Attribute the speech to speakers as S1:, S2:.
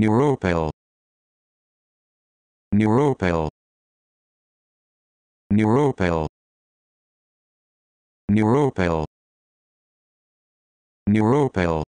S1: Neuropel Neuropel Neuropel Neuropel Neuropel